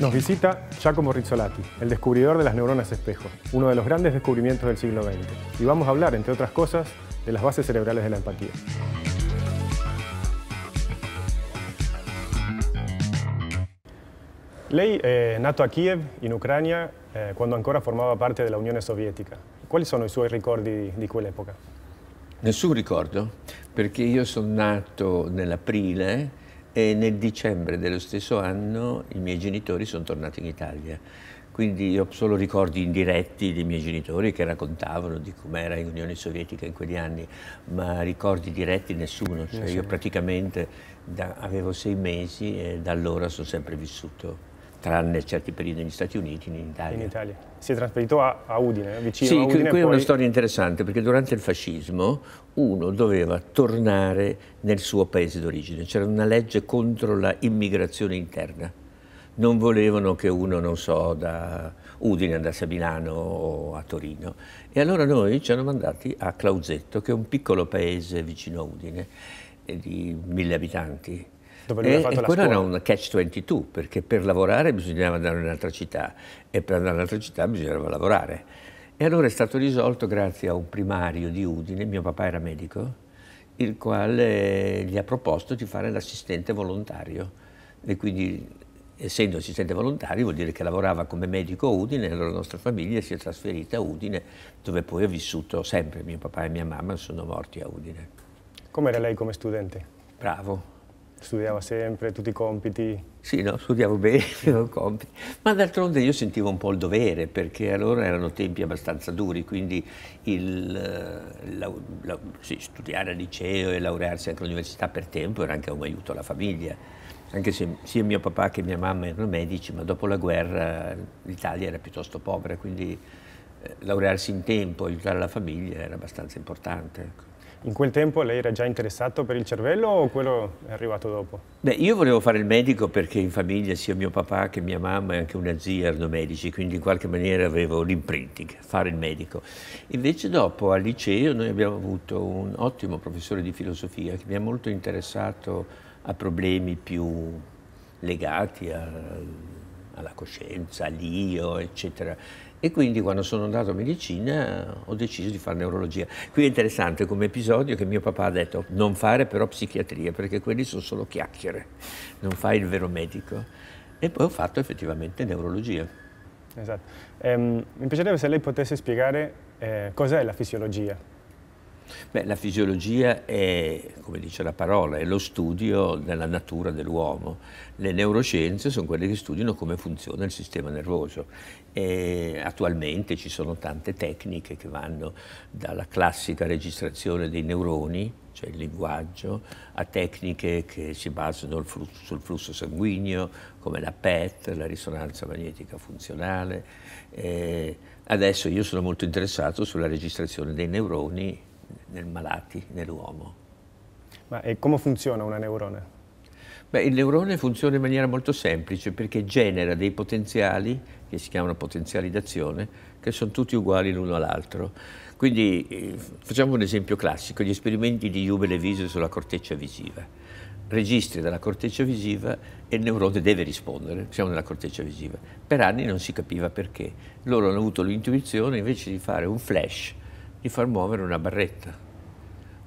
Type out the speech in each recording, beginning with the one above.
Nos visita Giacomo Rizzolatti, el descubridor de las neuronas espejo, uno de los grandes descubrimientos del siglo XX. Y vamos a hablar, entre otras cosas, de las bases cerebrales de la empatía. Ley, eh, nato a Kiev, en Ucrania, eh, cuando quando ancora formaba parte unión Unión Soviética. son son sus recuerdos de di época? Nessun ricordo, porque yo sono nato nell'aprile e nel dicembre dello stesso anno i miei genitori sono tornati in Italia. Quindi ho solo ricordi indiretti dei miei genitori che raccontavano di com'era l'Unione Sovietica in quegli anni, ma ricordi diretti nessuno. Cioè, io praticamente da, avevo sei mesi e da allora sono sempre vissuto tranne certi periodi negli Stati Uniti, in Italia. In Italia. Si è trasferito a, a Udine, vicino sì, a Udine. Sì, qui poi... è una storia interessante, perché durante il fascismo uno doveva tornare nel suo paese d'origine. C'era una legge contro la immigrazione interna. Non volevano che uno, non so, da Udine andasse a Milano o a Torino. E allora noi ci hanno mandati a Clausetto, che è un piccolo paese vicino a Udine, eh, di mille abitanti e, e quello era un catch 22 perché per lavorare bisognava andare in un'altra città e per andare in un'altra città bisognava lavorare. E allora è stato risolto grazie a un primario di Udine, mio papà era medico, il quale gli ha proposto di fare l'assistente volontario e quindi essendo assistente volontario vuol dire che lavorava come medico a Udine e la nostra famiglia si è trasferita a Udine dove poi ho vissuto sempre, mio papà e mia mamma sono morti a Udine. Com'era lei come studente? Bravo, Studiava sempre tutti i compiti? Sì, no, studiavo bene, i compiti, ma d'altronde io sentivo un po' il dovere, perché allora erano tempi abbastanza duri, quindi il, la, eh, la, sì, studiare al liceo e laurearsi anche all'università per tempo era anche un aiuto alla famiglia, anche se sia mio papà che mia mamma erano medici, ma dopo la guerra l'Italia era piuttosto povera, quindi eh, laurearsi in tempo, aiutare la famiglia era abbastanza importante. Ecco. In quel tempo lei era già interessato per il cervello o quello è arrivato dopo? Beh, io volevo fare il medico perché in famiglia sia mio papà che mia mamma e anche una zia erano medici, quindi in qualche maniera avevo l'imprinting, fare il medico. Invece dopo al liceo noi abbiamo avuto un ottimo professore di filosofia che mi ha molto interessato a problemi più legati a, alla coscienza, all'io, eccetera e quindi quando sono andato a medicina ho deciso di fare neurologia. Qui è interessante come episodio che mio papà ha detto non fare però psichiatria perché quelli sono solo chiacchiere, non fai il vero medico. E poi ho fatto effettivamente neurologia. Esatto. Ehm, mi piacerebbe se lei potesse spiegare eh, cos'è la fisiologia. Beh, la fisiologia è, come dice la parola, è lo studio della natura dell'uomo. Le neuroscienze sono quelle che studiano come funziona il sistema nervoso. E attualmente ci sono tante tecniche che vanno dalla classica registrazione dei neuroni, cioè il linguaggio, a tecniche che si basano sul flusso sanguigno, come la PET, la risonanza magnetica funzionale. E adesso io sono molto interessato sulla registrazione dei neuroni nel malati, nell'uomo. Ma e come funziona una neurone? Beh, il neurone funziona in maniera molto semplice perché genera dei potenziali, che si chiamano potenziali d'azione, che sono tutti uguali l'uno all'altro. Quindi eh, facciamo un esempio classico, gli esperimenti di Jubel e Wiese sulla corteccia visiva. Registri dalla corteccia visiva e il neurone deve rispondere, siamo nella corteccia visiva. Per anni non si capiva perché. Loro hanno avuto l'intuizione invece di fare un flash di far muovere una barretta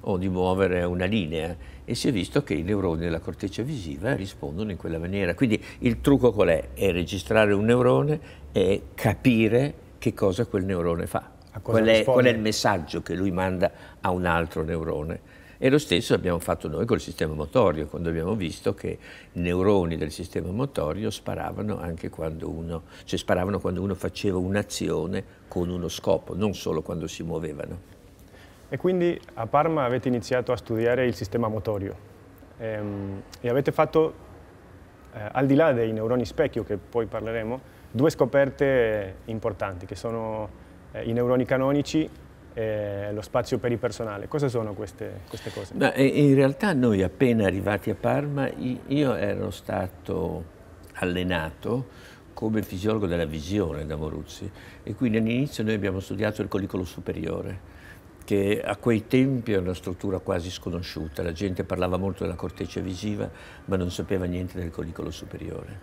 o di muovere una linea e si è visto che i neuroni della corteccia visiva rispondono in quella maniera. Quindi il trucco qual è? È registrare un neurone e capire che cosa quel neurone fa. Qual è, qual è il messaggio che lui manda a un altro neurone? E lo stesso abbiamo fatto noi col sistema motorio, quando abbiamo visto che i neuroni del sistema motorio sparavano anche quando uno, cioè sparavano quando uno faceva un'azione con uno scopo, non solo quando si muovevano. E quindi a Parma avete iniziato a studiare il sistema motorio ehm, e avete fatto, eh, al di là dei neuroni specchio, che poi parleremo, due scoperte importanti, che sono eh, i neuroni canonici eh, lo spazio per il personale. Cosa sono queste, queste cose? Beh, in realtà noi appena arrivati a Parma, io ero stato allenato come fisiologo della visione da Moruzzi e quindi all'inizio noi abbiamo studiato il collicolo superiore che a quei tempi era una struttura quasi sconosciuta, la gente parlava molto della corteccia visiva ma non sapeva niente del collicolo superiore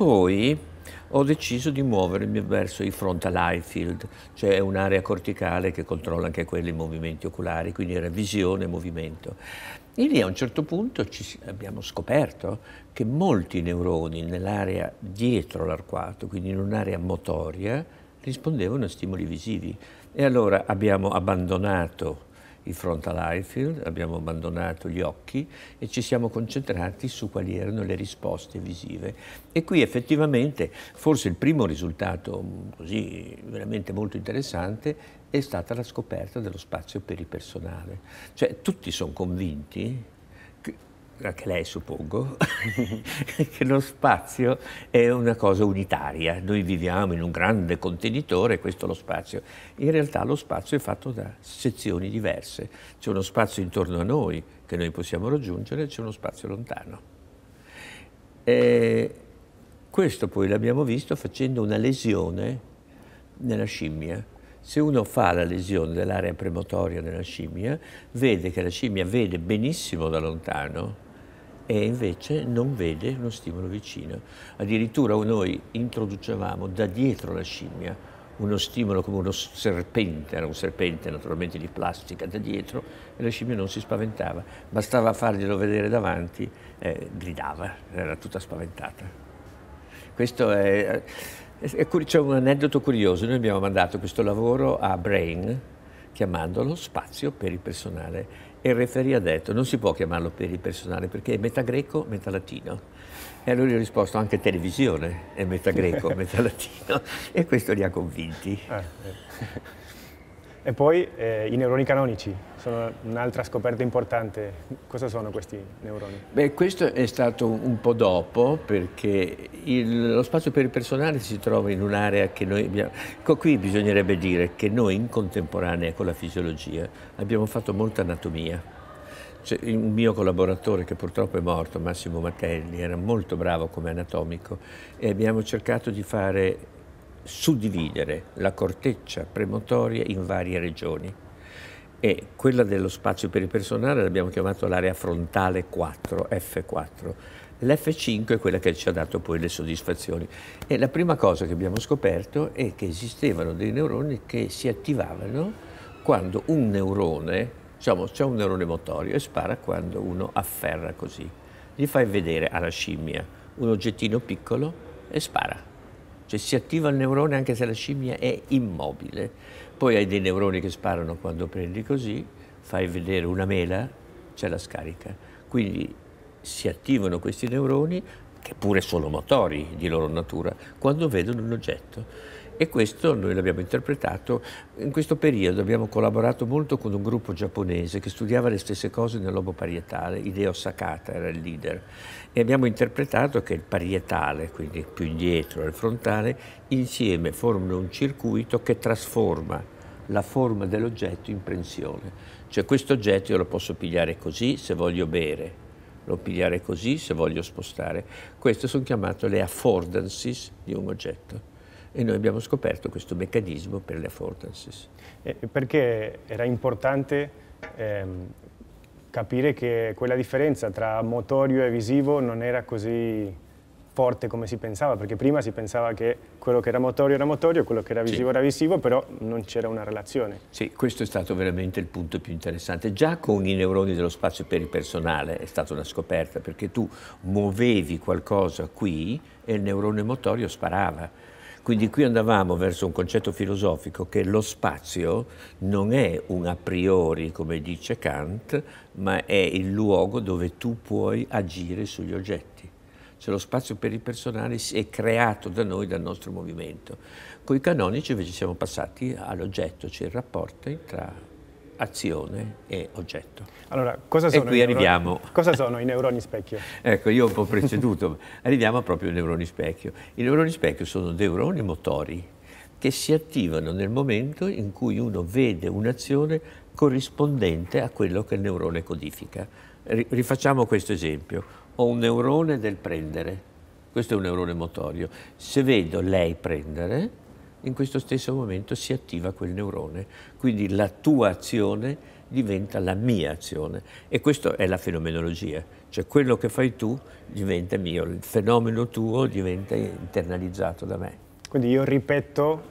poi ho deciso di muovermi verso i frontal eye field, cioè un'area corticale che controlla anche quelli i movimenti oculari, quindi era visione e movimento. E lì a un certo punto abbiamo scoperto che molti neuroni nell'area dietro l'arcuato, quindi in un'area motoria, rispondevano a stimoli visivi. E allora abbiamo abbandonato di fronte all'Highfield, abbiamo abbandonato gli occhi e ci siamo concentrati su quali erano le risposte visive. E qui effettivamente forse il primo risultato mm, così veramente molto interessante è stata la scoperta dello spazio peripersonale. Cioè tutti sono convinti anche eh, lei suppongo, che lo spazio è una cosa unitaria. Noi viviamo in un grande contenitore, questo è lo spazio. In realtà lo spazio è fatto da sezioni diverse. C'è uno spazio intorno a noi che noi possiamo raggiungere, c'è uno spazio lontano. E questo poi l'abbiamo visto facendo una lesione nella scimmia. Se uno fa la lesione dell'area premotoria nella scimmia, vede che la scimmia vede benissimo da lontano, e invece non vede uno stimolo vicino. Addirittura noi introducevamo da dietro la scimmia uno stimolo come uno serpente, era un serpente naturalmente di plastica da dietro e la scimmia non si spaventava, bastava farglielo vedere davanti, eh, gridava, era tutta spaventata. Questo è, c'è un aneddoto curioso, noi abbiamo mandato questo lavoro a Brain chiamandolo spazio per il personale e il referì ha detto, non si può chiamarlo per il personale perché è metà greco, metà latino. E allora gli ho risposto anche televisione, è metà greco, metà latino. E questo li ha convinti. Ah, eh. E poi eh, i neuroni canonici, sono un'altra scoperta importante. Cosa sono questi neuroni? Beh, questo è stato un po' dopo perché il, lo spazio per il personale si trova in un'area che noi abbiamo... Qui bisognerebbe dire che noi in contemporanea con la fisiologia abbiamo fatto molta anatomia. Cioè, un mio collaboratore che purtroppo è morto, Massimo Matelli, era molto bravo come anatomico e abbiamo cercato di fare suddividere la corteccia premotoria in varie regioni e quella dello spazio peripersonale l'abbiamo chiamata l'area frontale 4, F4. L'F5 è quella che ci ha dato poi le soddisfazioni e la prima cosa che abbiamo scoperto è che esistevano dei neuroni che si attivavano quando un neurone, diciamo c'è un neurone motorio e spara quando uno afferra così. Gli fai vedere alla scimmia un oggettino piccolo e spara cioè si attiva il neurone anche se la scimmia è immobile. Poi hai dei neuroni che sparano quando prendi così, fai vedere una mela, c'è la scarica. Quindi si attivano questi neuroni, che pure sono motori di loro natura, quando vedono un oggetto e questo noi l'abbiamo interpretato. In questo periodo abbiamo collaborato molto con un gruppo giapponese che studiava le stesse cose nel lobo parietale, Ideo Sakata era il leader, e abbiamo interpretato che il parietale, quindi più indietro, e il frontale, insieme formano un circuito che trasforma la forma dell'oggetto in prensione. Cioè questo oggetto io lo posso pigliare così se voglio bere, lo pigliare così se voglio spostare. Queste sono chiamate le affordances di un oggetto e noi abbiamo scoperto questo meccanismo per le affordances. perché era importante ehm, capire che quella differenza tra motorio e visivo non era così forte come si pensava, perché prima si pensava che quello che era motorio era motorio, quello che era visivo sì. era visivo, però non c'era una relazione. Sì, questo è stato veramente il punto più interessante. Già con i neuroni dello spazio peripersonale è stata una scoperta, perché tu muovevi qualcosa qui e il neurone motorio sparava quindi qui andavamo verso un concetto filosofico che lo spazio non è un a priori, come dice Kant, ma è il luogo dove tu puoi agire sugli oggetti. Cioè lo spazio per il personale è creato da noi, dal nostro movimento. Con i canonici invece siamo passati all'oggetto, cioè il rapporto tra azione e oggetto. Allora, cosa sono, e qui arriviamo... cosa sono i neuroni specchio? ecco, io ho un po' preceduto, arriviamo proprio ai neuroni specchio. I neuroni specchio sono neuroni motori che si attivano nel momento in cui uno vede un'azione corrispondente a quello che il neurone codifica. Rifacciamo questo esempio. Ho un neurone del prendere, questo è un neurone motorio. Se vedo lei prendere, in questo stesso momento si attiva quel neurone. Quindi la tua azione diventa la mia azione e questa è la fenomenologia, cioè quello che fai tu diventa mio, il fenomeno tuo diventa internalizzato da me. Quindi io ripeto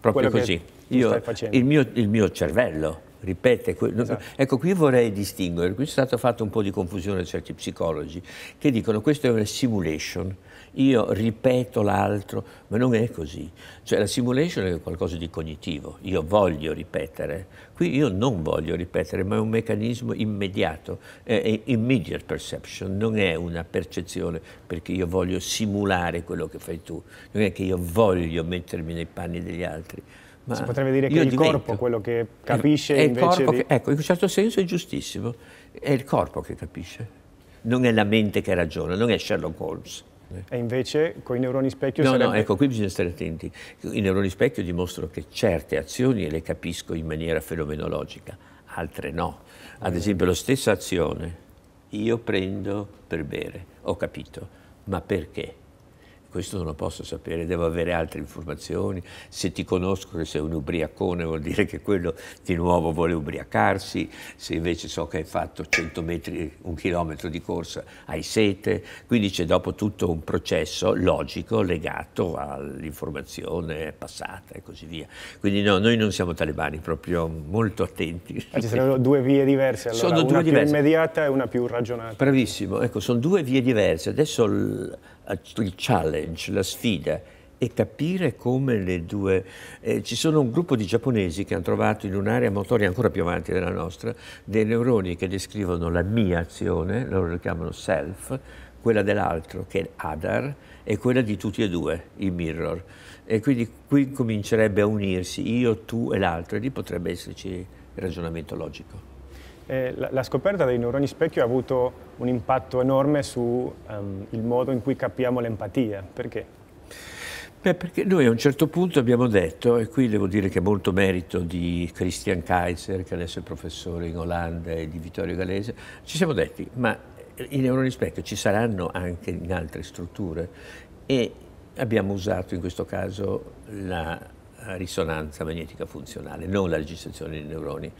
proprio così. Io, il, mio, il, mio, cervello ripete. Que- esatto. Ecco, qui vorrei distinguere, qui è stata fatta un po' di confusione da certi psicologi che dicono questa è una simulation, io ripeto l'altro, ma non è così. Cioè la simulation è qualcosa di cognitivo, io voglio ripetere, qui io non voglio ripetere, ma è un meccanismo immediato, è immediate perception, non è una percezione perché io voglio simulare quello che fai tu, non è che io voglio mettermi nei panni degli altri. Ma si potrebbe dire che è il divento. corpo quello che capisce è, è il corpo di... che, Ecco, in un certo senso è giustissimo, è il corpo che capisce, non è la mente che ragiona, non è Sherlock Holmes. E invece con i neuroni specchio No, sarebbe... no, ecco, qui bisogna stare attenti. I neuroni specchio dimostrano che certe azioni le capisco in maniera fenomenologica, altre no. Ad eh. esempio, la stessa azione, io prendo per bere, ho capito, ma perché? questo non lo posso sapere, devo avere altre informazioni, se ti conosco che sei un ubriacone vuol dire che quello di nuovo vuole ubriacarsi, se invece so che hai fatto 100 metri, un chilometro di corsa, hai sete, quindi c'è dopo tutto un processo logico legato all'informazione passata e così via. Quindi no, noi non siamo talebani, proprio molto attenti. Ma ah, ci sono due vie diverse allora, sono una più diverse. immediata e una più ragionata. Bravissimo, ecco, sono due vie diverse. Adesso il challenge, la sfida e capire come le due... Eh, ci sono un gruppo di giapponesi che hanno trovato in un'area motoria ancora più avanti della nostra dei neuroni che descrivono la mia azione, loro lo chiamano self, quella dell'altro che è Adar e quella di tutti e due, il mirror. E quindi qui comincerebbe a unirsi io, tu e l'altro e lì potrebbe esserci il ragionamento logico. Eh, la, la, scoperta dei neuroni specchio ha avuto un impatto enorme sul ehm, um, modo in cui capiamo l'empatia. Perché? Beh, perché noi a un certo punto abbiamo detto, e qui devo dire che è molto merito di Christian Kaiser, che adesso è professore in Olanda, e di Vittorio Galese, ci siamo detti, ma eh, i neuroni specchio ci saranno anche in altre strutture e abbiamo usato in questo caso la risonanza magnetica funzionale, non la registrazione dei neuroni.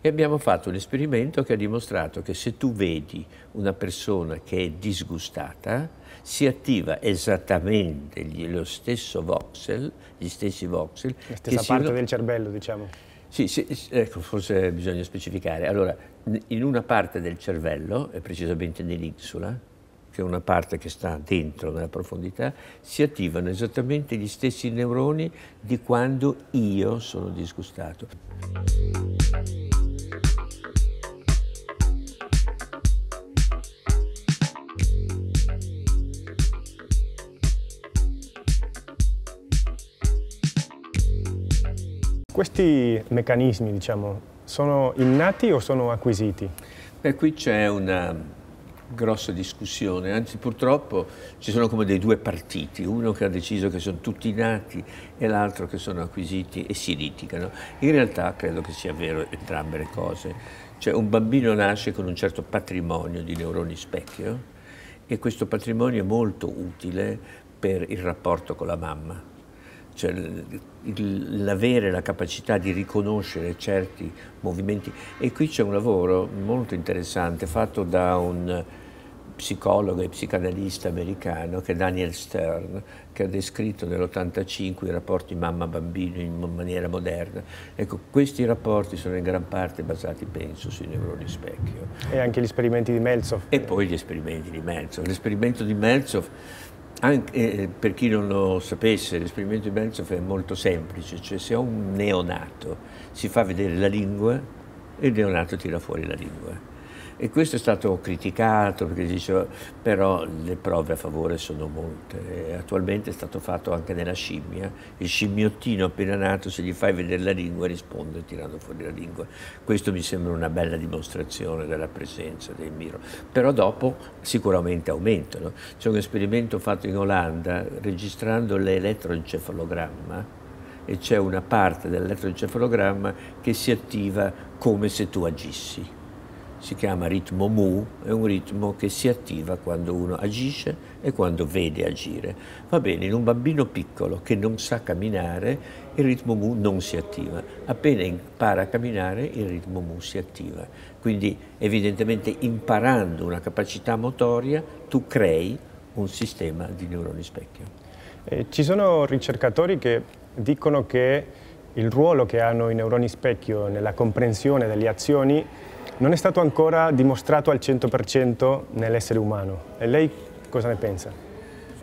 E abbiamo fatto un esperimento che ha dimostrato che se tu vedi una persona che è disgustata, si attiva esattamente gli, lo stesso voxel, gli stessi voxel. La stessa parte del cervello, diciamo. Sì, sì, ecco, forse bisogna specificare. Allora, in una parte del cervello, e precisamente nell'insula, che è una parte che sta dentro nella profondità, si attivano esattamente gli stessi neuroni di quando io sono disgustato. Questi meccanismi, diciamo, sono innati o sono acquisiti? Beh, qui c'è una grossa discussione, anzi purtroppo ci sono come dei due partiti, uno che ha deciso che sono tutti nati e l'altro che sono acquisiti e si litigano. In realtà credo che sia vero entrambe le cose, cioè un bambino nasce con un certo patrimonio di neuroni specchio e questo patrimonio è molto utile per il rapporto con la mamma cioè l'avere la capacità di riconoscere certi movimenti. E qui c'è un lavoro molto interessante fatto da un psicologo e psicanalista americano che è Daniel Stern, che ha descritto nell'85 i rapporti mamma-bambino in maniera moderna. Ecco, questi rapporti sono in gran parte basati, penso, sui neuroni specchio. E anche gli esperimenti di Melzoff. E poi gli esperimenti di Melzoff. L'esperimento di Melzoff anche, eh, per chi non lo sapesse, l'esperimento di Benzov è molto semplice, cioè se ho un neonato si fa vedere la lingua e il neonato tira fuori la lingua e questo è stato criticato perché diceva, però le prove a favore sono molte. E attualmente è stato fatto anche nella scimmia. Il scimmiottino appena nato, se gli fai vedere la lingua, risponde tirando fuori la lingua. Questo mi sembra una bella dimostrazione della presenza del miro. Però dopo sicuramente aumentano. C'è un esperimento fatto in Olanda registrando l'elettroencefalogramma e c'è una parte dell'elettroencefalogramma che si attiva come se tu agissi si chiama ritmo mu, è un ritmo che si attiva quando uno agisce e quando vede agire. Va bene, in un bambino piccolo che non sa camminare, il ritmo mu non si attiva. Appena impara a camminare, il ritmo mu si attiva. Quindi evidentemente imparando una capacità motoria, tu crei un sistema di neuroni specchio. Eh, ci sono ricercatori che dicono che il ruolo che hanno i neuroni specchio nella comprensione delle azioni non è stato ancora dimostrato al 100% nell'essere umano. E lei cosa ne pensa?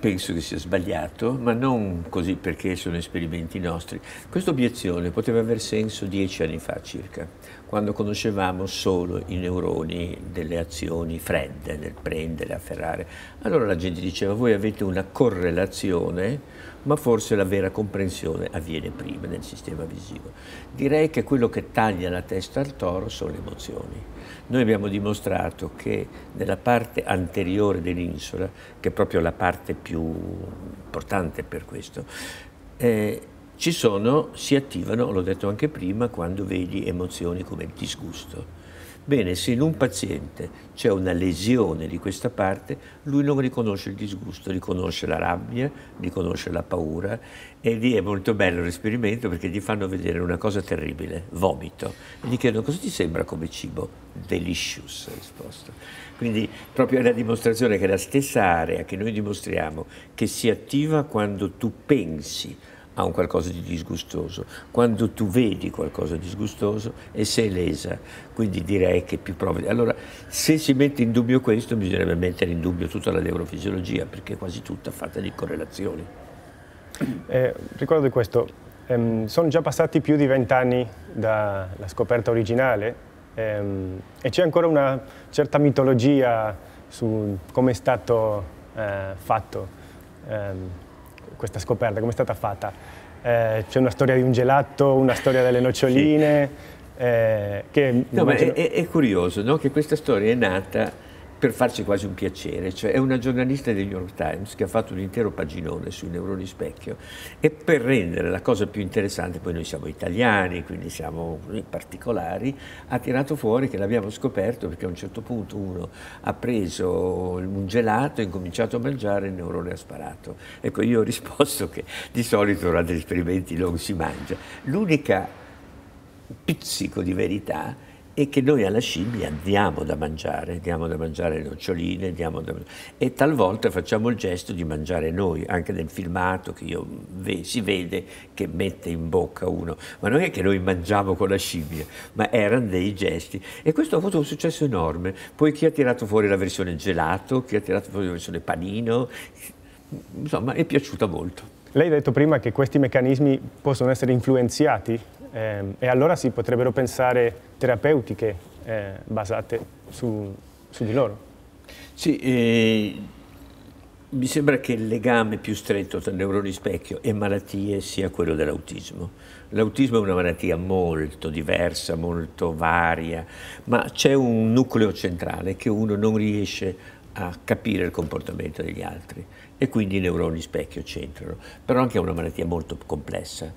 penso che sia sbagliato, ma non così perché sono esperimenti nostri. Questa obiezione poteva aver senso dieci anni fa circa, quando conoscevamo solo i neuroni delle azioni fredde, del prendere, afferrare. Allora la gente diceva voi avete una correlazione, ma forse la vera comprensione avviene prima nel sistema visivo. Direi che quello che taglia la testa al toro sono le emozioni noi abbiamo dimostrato che nella parte anteriore dell'insula, che è proprio la parte più importante per questo, eh, ci sono, si attivano, l'ho detto anche prima, quando vedi emozioni come il disgusto Bene, se in un paziente c'è una lesione di questa parte, lui non riconosce il disgusto, riconosce la rabbia, riconosce la paura e lì è molto bello l'esperimento perché gli fanno vedere una cosa terribile, vomito. E gli chiedono cosa ti sembra come cibo? Delicious, ha risposto. Quindi proprio è la dimostrazione che la stessa area che noi dimostriamo che si attiva quando tu pensi a un qualcosa di disgustoso, quando tu vedi qualcosa di disgustoso e sei lesa, quindi direi che più prove. Allora, se si mette in dubbio questo, bisognerebbe mettere in dubbio tutta la neurofisiologia, perché è quasi tutta fatta di correlazioni. Eh, ricordo questo, ehm, sono già passati più di vent'anni dalla scoperta originale ehm, e c'è ancora una certa mitologia su come è stato eh, fatto. Ehm, questa scoperta? Come è stata fatta? Eh, c'è una storia di un gelato, una storia delle noccioline. Sì. Eh, che no, immagino... è, è, curioso no? che questa storia è nata per farci quasi un piacere, cioè è una giornalista del New York Times che ha fatto un intero paginone sui neuroni specchio e per rendere la cosa più interessante, poi noi siamo italiani, quindi siamo particolari, ha tirato fuori che l'abbiamo scoperto perché a un certo punto uno ha preso un gelato e incominciato a mangiare e il neurone ha sparato. Ecco, io ho risposto che di solito durante gli esperimenti non si mangia. L'unica pizzico di verità è e che noi alla scimmia diamo da mangiare, diamo da mangiare le noccioline, diamo da... e talvolta facciamo il gesto di mangiare noi, anche nel filmato che io ve, si vede che mette in bocca uno, ma non è che noi mangiamo con la scimmia, ma erano dei gesti e questo ha avuto un successo enorme, poi chi ha tirato fuori la versione gelato, chi ha tirato fuori la versione panino, insomma è piaciuta molto. Lei ha detto prima che questi meccanismi possono essere influenzati eh, e allora si potrebbero pensare terapeutiche eh, basate su, su, di loro. Sì, eh, mi sembra che il legame più stretto tra neuroni specchio e malattie sia quello dell'autismo. L'autismo è una malattia molto diversa, molto varia, ma c'è un nucleo centrale che uno non riesce a capire il comportamento degli altri e quindi i neuroni specchio c'entrano, però anche è una malattia molto complessa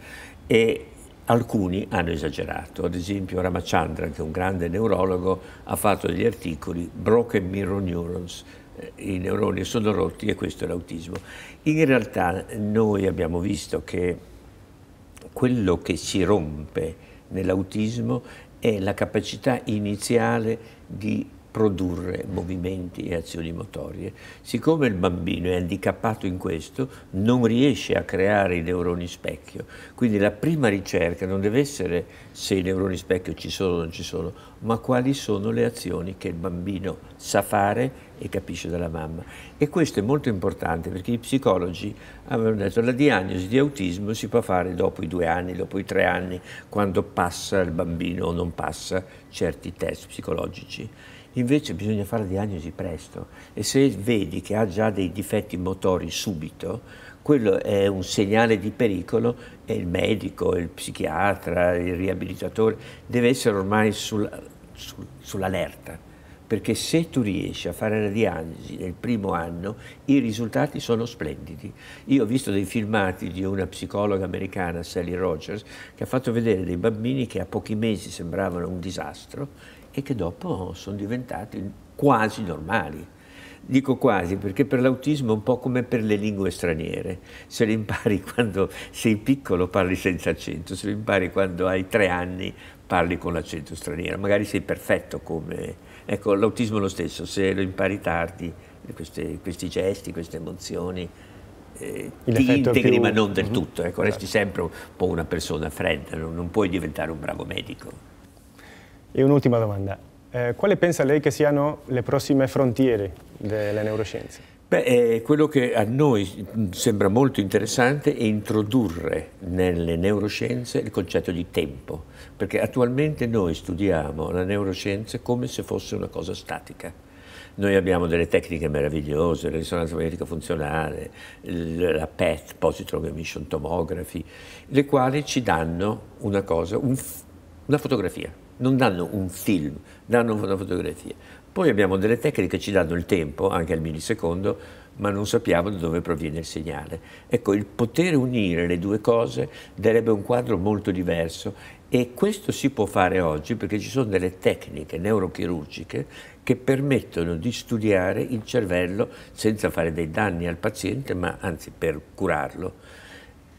e Alcuni hanno esagerato, ad esempio Ramachandran, che è un grande neurologo, ha fatto degli articoli Broken Mirror Neurons, eh, i neuroni sono rotti e questo è l'autismo. In realtà noi abbiamo visto che quello che si rompe nell'autismo è la capacità iniziale di produrre movimenti e azioni motorie. Siccome il bambino è handicappato in questo, non riesce a creare i neuroni specchio. Quindi la prima ricerca non deve essere se i neuroni specchio ci sono o non ci sono, ma quali sono le azioni che il bambino sa fare e capisce dalla mamma. E questo è molto importante perché i psicologi avevano detto che la diagnosi di autismo si può fare dopo i due anni, dopo i tre anni, quando passa il bambino o non passa certi test psicologici Invece bisogna fare la diagnosi presto e se vedi che ha già dei difetti motori subito, quello è un segnale di pericolo e il medico, il psichiatra, il riabilitatore deve essere ormai sul, sul, sull'allerta perché se tu riesci a fare la diagnosi nel primo anno i risultati sono splendidi. Io ho visto dei filmati di una psicologa americana, Sally Rogers, che ha fatto vedere dei bambini che a pochi mesi sembravano un disastro e che dopo sono diventati quasi normali. Dico quasi perché per l'autismo è un po' come per le lingue straniere, se le impari quando sei piccolo parli senza accento, se le impari quando hai tre anni parli con l'accento straniero, magari sei perfetto come... Ecco, l'autismo è lo stesso, se lo impari tardi, queste, questi gesti, queste emozioni eh, ti integri più... ma non del mhm. tutto, ecco, resti sempre un po' una persona fredda, non, non puoi diventare un bravo medico. E un'ultima domanda. Eh, quale pensa lei che siano le prossime frontiere delle neuroscienze? Beh, eh, quello che a noi sembra molto interessante è introdurre nelle neuroscienze il concetto di tempo, perché attualmente noi studiamo la neuroscienza come se fosse una cosa statica. Noi abbiamo delle tecniche meravigliose, la risonanza magnetica funzionale, la PET, positron emission tomography, le quali ci danno una cosa, un, una fotografia non danno un film, danno una fotografia. Poi abbiamo delle tecniche che ci danno il tempo, anche al millisecondo, ma non sappiamo da dove proviene il segnale. Ecco, il poter unire le due cose darebbe un quadro molto diverso e questo si può fare oggi perché ci sono delle tecniche neurochirurgiche che permettono di studiare il cervello senza fare dei danni al paziente, ma anzi per curarlo.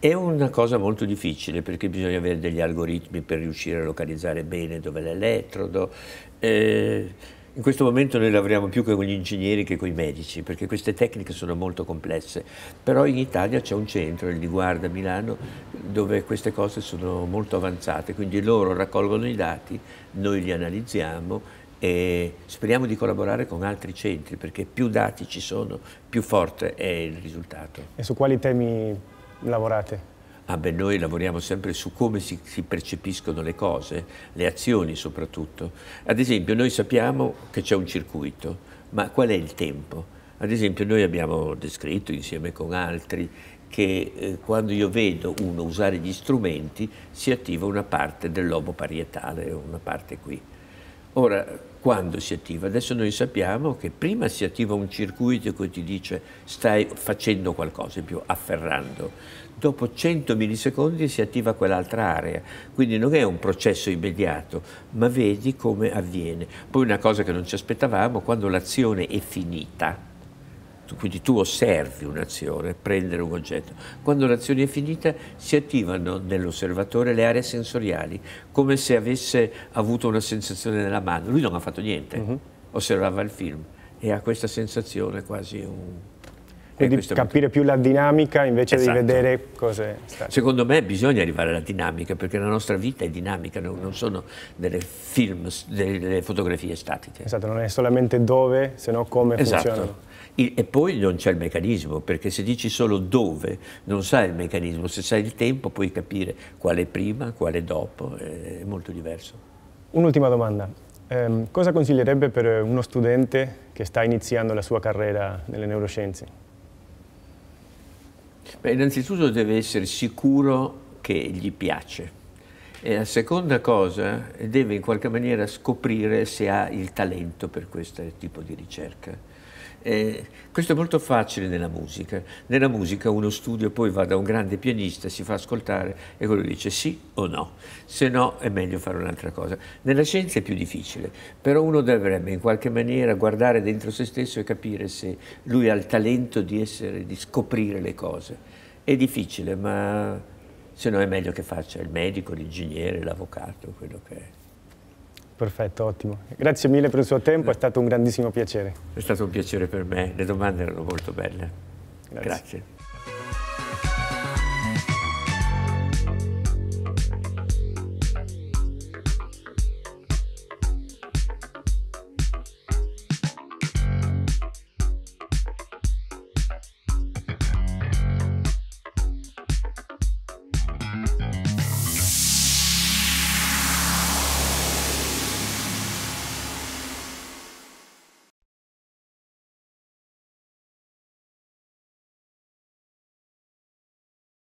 È una cosa molto difficile perché bisogna avere degli algoritmi per riuscire a localizzare bene dove è l'elettrodo. Eh, in questo momento noi lavoriamo più con gli ingegneri che con i medici perché queste tecniche sono molto complesse, però in Italia c'è un centro, il di Guarda Milano, dove queste cose sono molto avanzate, quindi loro raccolgono i dati, noi li analizziamo e speriamo di collaborare con altri centri perché più dati ci sono, più forte è il risultato. E su quali temi lavorate? Ah beh, noi lavoriamo sempre su come si, si, percepiscono le cose, le azioni soprattutto. Ad esempio, noi sappiamo che c'è un circuito, ma qual è il tempo? Ad esempio, noi abbiamo descritto insieme con altri che eh, quando io vedo uno usare gli strumenti si attiva una parte del lobo parietale, una parte qui. Ora, quando si attiva. Adesso noi sappiamo che prima si attiva un circuito che ti dice stai facendo qualcosa in più, afferrando. Dopo 100 millisecondi si attiva quell'altra area, quindi non è un processo immediato, ma vedi come avviene. Poi una cosa che non ci aspettavamo, quando l'azione è finita, quindi tu osservi un'azione, prendere un oggetto. Quando l'azione è finita si attivano nell'osservatore le aree sensoriali, come se avesse avuto una sensazione nella mano. Lui non ha fatto niente, uh-huh. osservava il film e ha questa sensazione quasi un... Quindi capire più la dinamica invece esatto. di vedere cose stato. Secondo me bisogna arrivare alla dinamica perché la nostra vita è dinamica, non, sono delle film, delle fotografie statiche. Esatto, non è solamente dove, se no come esatto. funzionano e poi non c'è il meccanismo, perché se dici solo dove, non sai il meccanismo, se sai il tempo puoi capire quale è prima, quale è dopo, è molto diverso. Un'ultima domanda, eh, cosa consiglierebbe per uno studente che sta iniziando la sua carriera nelle neuroscienze? Beh, innanzitutto deve essere sicuro che gli piace. E la seconda cosa, deve in qualche maniera scoprire se ha il talento per questo tipo di ricerca eh, questo è molto facile nella musica. Nella musica uno studio poi va da un grande pianista, si fa ascoltare e quello dice sì o no, se no è meglio fare un'altra cosa. Nella scienza è più difficile, però uno dovrebbe in qualche maniera guardare dentro se stesso e capire se lui ha il talento di, essere, di scoprire le cose. È difficile, ma se no è meglio che faccia il medico, l'ingegnere, l'avvocato, quello che è. Perfetto, ottimo. Grazie mille per il suo tempo, è stato un grandissimo piacere. È stato un piacere per me, le domande erano molto belle. Grazie. Grazie.